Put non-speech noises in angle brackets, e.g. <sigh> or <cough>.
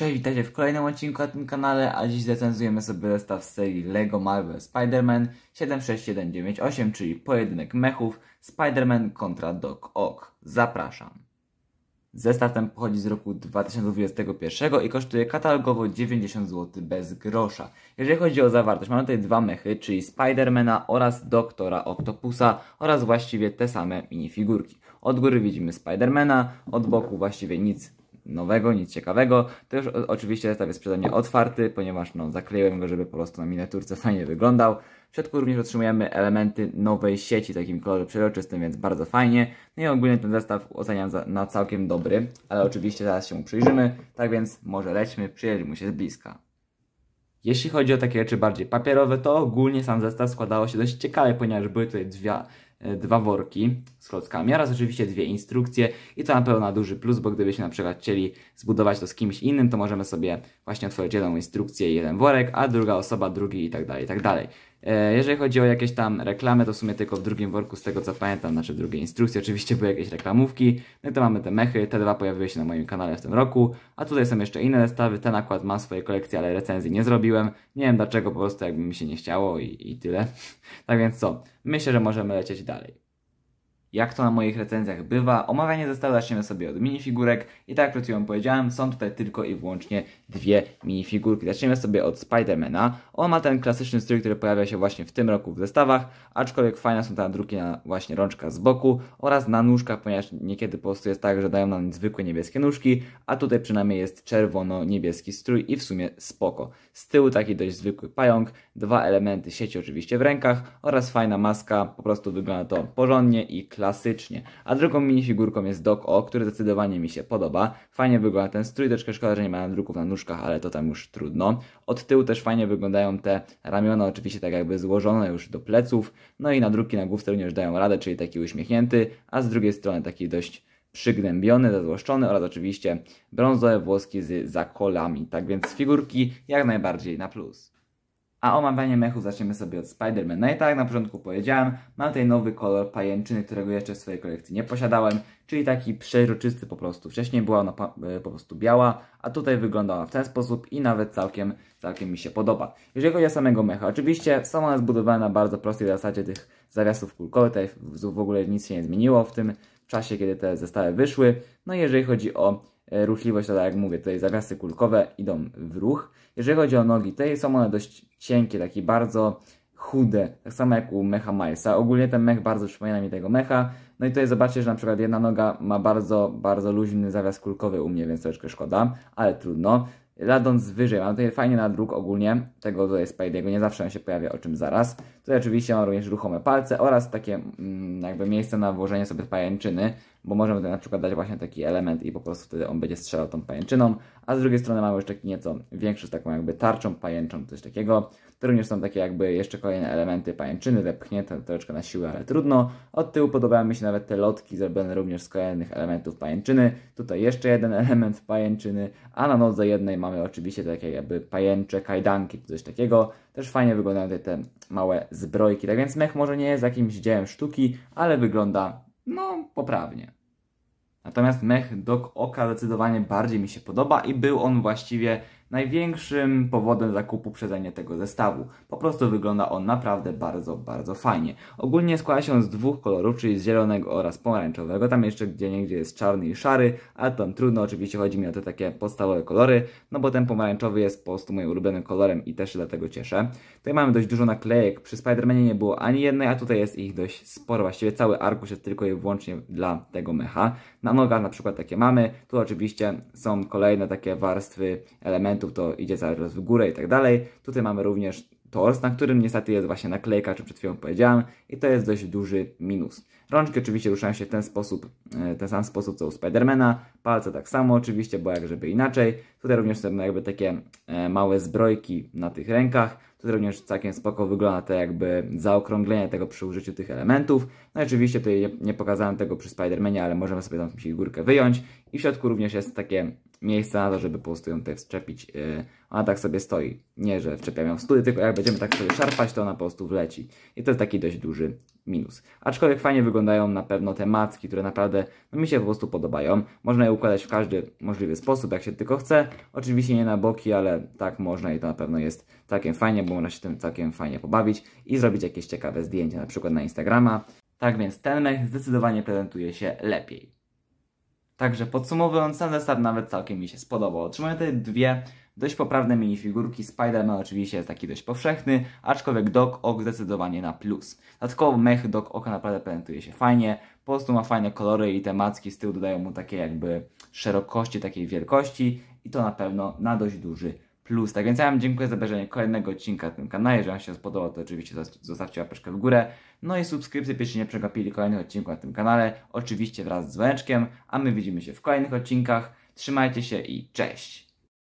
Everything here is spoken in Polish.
Cześć, witajcie w kolejnym odcinku na tym kanale, a dziś recenzujemy sobie zestaw z serii LEGO Marvel Spider-Man 76198, czyli pojedynek mechów Spider-Man kontra Doc Ock. Zapraszam. Zestaw ten pochodzi z roku 2021 i kosztuje katalogowo 90 zł bez grosza. Jeżeli chodzi o zawartość, mamy tutaj dwa mechy, czyli Spidermana oraz Doktora Octopusa oraz właściwie te same minifigurki. Od góry widzimy Spidermana, od boku właściwie nic nowego, nic ciekawego. To już e, oczywiście zestaw jest przeze mnie otwarty, ponieważ no, zakleiłem go, żeby po prostu na miniaturce <laughs> fajnie wyglądał. W środku również otrzymujemy elementy nowej sieci, w takim kolorze przeroczystym, więc bardzo fajnie. No i ogólnie ten zestaw oceniam za, na całkiem dobry, ale oczywiście zaraz się mu przyjrzymy, tak więc może lećmy, przyjrzeć mu się z bliska. Jeśli chodzi o takie rzeczy bardziej papierowe, to ogólnie sam zestaw składało się dość ciekawie, ponieważ były tutaj dwie, E, dwa worki z klockami oraz oczywiście dwie instrukcje i to na pewno duży plus, bo gdybyśmy na przykład chcieli zbudować to z kimś innym, to możemy sobie właśnie otworzyć jedną instrukcję i jeden worek, a druga osoba drugi i tak dalej, i tak dalej. E, jeżeli chodzi o jakieś tam reklamy, to w sumie tylko w drugim worku, z tego co pamiętam, znaczy drugie instrukcje. oczywiście były jakieś reklamówki. No i to mamy te mechy, te dwa pojawiły się na moim kanale w tym roku, a tutaj są jeszcze inne zestawy, ten akurat mam w swojej kolekcji, ale recenzji nie zrobiłem. Nie wiem dlaczego, po prostu jakby mi się nie chciało i, i tyle. <laughs> tak więc co, myślę, że możemy lecieć dalej. Jak to na moich recenzjach bywa, omawianie zestawu zaczniemy sobie od minifigurek i tak jak przed chwilą powiedziałem, są tutaj tylko i wyłącznie dwie minifigurki. Zaczniemy sobie od Spidermana. On ma ten klasyczny strój, który pojawia się właśnie w tym roku w zestawach, aczkolwiek fajne są te druki na właśnie rączka z boku oraz na nóżka, ponieważ niekiedy po prostu jest tak, że dają nam zwykłe niebieskie nóżki, a tutaj przynajmniej jest czerwono-niebieski strój i w sumie spoko. Z tyłu taki dość zwykły pająk, dwa elementy sieci oczywiście w rękach oraz fajna maska, po prostu wygląda to porządnie i klasycznie. A drugą minifigurką jest Doc O, który zdecydowanie mi się podoba. Fajnie wygląda ten strój, troszkę szkoda, że nie ma nadruków na nóżkach, ale to tam już trudno. Od tyłu też fajnie wyglądają te ramiona, oczywiście tak jakby złożone już do pleców. No i nadruki na główce również dają radę, czyli taki uśmiechnięty, a z drugiej strony taki dość przygnębiony, zazłoszczony oraz oczywiście brązowe włoski z zakolami. Tak więc figurki jak najbardziej na plus. A omawianie mechów zaczniemy sobie od Spider-Man. No i tak na początku powiedziałem, mam tutaj nowy kolor pajęczyny, którego jeszcze w swojej kolekcji nie posiadałem, czyli taki przeźroczysty po prostu. Wcześniej była ona e, po prostu biała, a tutaj wyglądała w ten sposób i nawet całkiem, całkiem mi się podoba. Jeżeli chodzi o samego mecha, oczywiście są one zbudowane na bardzo prostej zasadzie tych zawiasów kulkowych, tutaj w ogóle nic się nie zmieniło w tym czasie, kiedy te zestawy wyszły. No i jeżeli chodzi o E, ruchliwość to tak jak mówię, tutaj zawiasy kulkowe idą w ruch. Jeżeli chodzi o nogi, tutaj są one dość cienkie, takie bardzo chude, tak samo jak u mecha Milesa. Ogólnie ten mech bardzo przypomina mi tego mecha. No i tutaj zobaczcie, że na przykład jedna noga ma bardzo, bardzo luźny zawias kulkowy u mnie, więc troszeczkę szkoda, ale trudno. Ladąc wyżej, mam tutaj fajnie nadruk ogólnie tego tutaj Spidey'ego, nie zawsze on się pojawia, o czym zaraz. Tutaj oczywiście mam również ruchome palce oraz takie mm, jakby miejsce na włożenie sobie pajęczyny, bo możemy na przykład dać właśnie taki element i po prostu wtedy on będzie strzelał tą pajęczyną, a z drugiej strony mamy już taki nieco większy z taką jakby tarczą pajęczą, coś takiego. To również są takie jakby jeszcze kolejne elementy pajęczyny, wepchnięte troszeczkę na siłę, ale trudno. Od tyłu podobały mi się nawet te lotki zrobione również z kolejnych elementów pajęczyny. Tutaj jeszcze jeden <laughs> element pajęczyny, a na nodze jednej mamy oczywiście takie jakby pajęcze, kajdanki, coś takiego. Też fajnie wyglądają te małe zbrojki, tak więc mech może nie jest jakimś dziełem sztuki, ale wygląda no poprawnie. Natomiast mech Doc Oka zdecydowanie bardziej mi się podoba i był on właściwie największym powodem zakupu przeze mnie tego zestawu. Po prostu wygląda on naprawdę bardzo, bardzo fajnie. Ogólnie składa się z dwóch kolorów, czyli z zielonego oraz pomarańczowego. Tam jeszcze gdzie niegdzie jest czarny i szary, ale tam trudno, oczywiście chodzi mi o te takie podstawowe kolory, no bo ten pomarańczowy jest po prostu moim ulubionym kolorem i też się dlatego cieszę. Tutaj mamy dość dużo naklejek, przy Spidermanie nie było ani jednej, a tutaj jest ich dość sporo, właściwie cały arkusz jest tylko i wyłącznie dla tego mecha. Na nogach na przykład takie mamy, tu oczywiście są kolejne takie warstwy elementów, klientów to idzie zaraz w górę i tak dalej. Tutaj mamy również tors, na którym niestety jest właśnie naklejka, czy przed chwilą powiedziałem, i to jest dość duży minus. Rączki oczywiście ruszają się w ten sposób, e, ten sam sposób co u Spidermana, palce tak samo oczywiście, bo jak żeby inaczej. Tutaj również są jakby takie e, małe zbrojki na tych rękach, tutaj również całkiem spoko wygląda to jakby zaokrąglenie tego przy użyciu tych elementów. No i oczywiście tutaj nie, pokazałem tego przy Spidermanie, ale możemy sobie tam jakąś górkę wyjąć i w środku również jest takie miejsca, na to, żeby po prostu ją tutaj wczepić. Y, ona tak sobie stoi. Nie, że wczepiam ją w stół, tylko jak będziemy tak sobie szarpać, to ona po prostu wleci. I to jest taki dość duży minus. Aczkolwiek fajnie wyglądają na pewno te macki, które naprawdę no, mi się po prostu podobają. Można je układać w każdy możliwy sposób, jak się tylko chce. Oczywiście nie na boki, ale tak można i to na pewno jest całkiem fajnie, bo można się tym całkiem fajnie pobawić i zrobić jakieś ciekawe zdjęcia, na przykład na Instagrama. Tak więc ten mech zdecydowanie prezentuje się lepiej. Także podsumowując, ten zestaw nawet całkiem mi się spodobał. Otrzymuję te dwie dość poprawne minifigurki. Spider-Man oczywiście jest taki dość powszechny, aczkolwiek Doc Ock zdecydowanie na plus. Dodatkowo mech Doc Oka naprawdę prezentuje się fajnie, po prostu ma fajne kolory i te macki z tyłu dodają mu takie jakby szerokości, takiej wielkości i to na pewno na dość duży plus. Tak więc ja Wam dziękuję za obejrzenie kolejnego odcinka na tym kanale. Jeżeli Wam się spodobało, to oczywiście zostawcie łapeczkę w górę. No i subskrypcję, byście nie przegapili kolejnych odcinków na tym kanale. Oczywiście wraz z dzwoneczkiem, a my widzimy się w kolejnych odcinkach. Trzymajcie się i cześć!